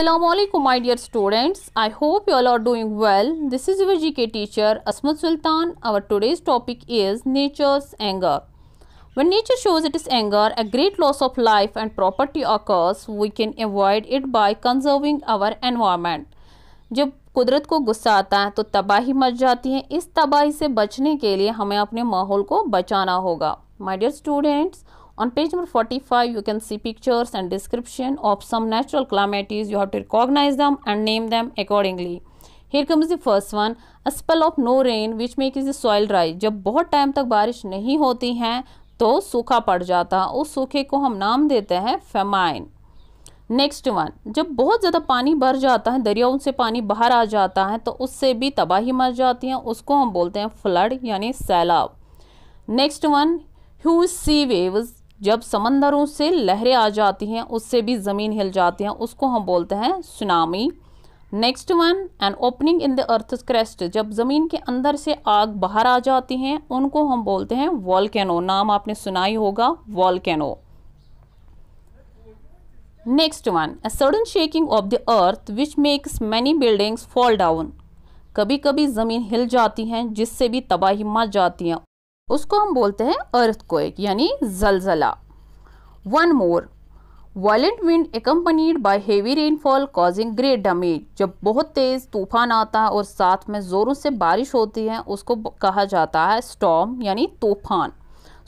Assalamualaikum my dear students I hope you all are doing well this is your GK teacher Asmat Sultan our today's topic is nature's anger when nature shows its anger a great loss of life and property occurs we can avoid it by conserving our environment जब कुदरत को गुस्सा आता है तो तबाही much जाती है इस तबाही से बचने के लिए हमें अपने माहौल को बचाना होगा My dear students. On page number 45, you can see pictures and description of some natural calamities. You have to recognize them and name them accordingly. Here comes the first one, a spell of no rain which makes the soil dry. jab bahut time tak barish nahi hoti hai to sukha pad jata hai us sukhe ko hum naam dete hain famine next one जब बहुत ज़्यादा पानी भर जाता है दरियाओं से पानी बाहर आ जाता है तो उससे भी तबाही मच जाती है उसको हम बोलते हैं फ्लड यानी सैलाब next one huge sea waves जब समंदरों से लहरें आ जाती हैं उससे भी ज़मीन हिल जाती है उसको हम बोलते हैं tsunami next one an opening in the earth crust जब ज़मीन के अंदर से आग बाहर आ जाती हैं उनको हम बोलते हैं वॉलकैनो नाम आपने सुना ही होगा volcano next one a sudden shaking of the earth which makes many buildings fall down कभी कभी ज़मीन हिल जाती हैं जिससे भी तबाही मच जाती हैं उसको हम बोलते हैं अर्थक्वेक यानी जलजला one more violent wind accompanied by heavy rainfall causing great damage जब बहुत तेज़ तूफान आता है और साथ में ज़ोरों से बारिश होती है उसको कहा जाता है स्टॉम यानी तूफान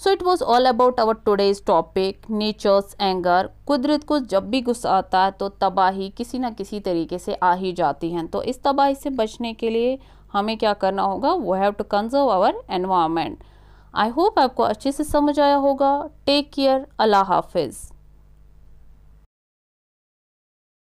so it was all about our today's topic nature's anger कुदरत को जब भी गुस्सा आता है तो तबाही किसी ना किसी तरीके से आ ही जाती हैं तो इस तबाही से बचने के लिए हमें क्या करना होगा we have to conserve our environment I hope आपको अच्छे से समझ आया होगा टेक केयर अल्लाह हाफिज़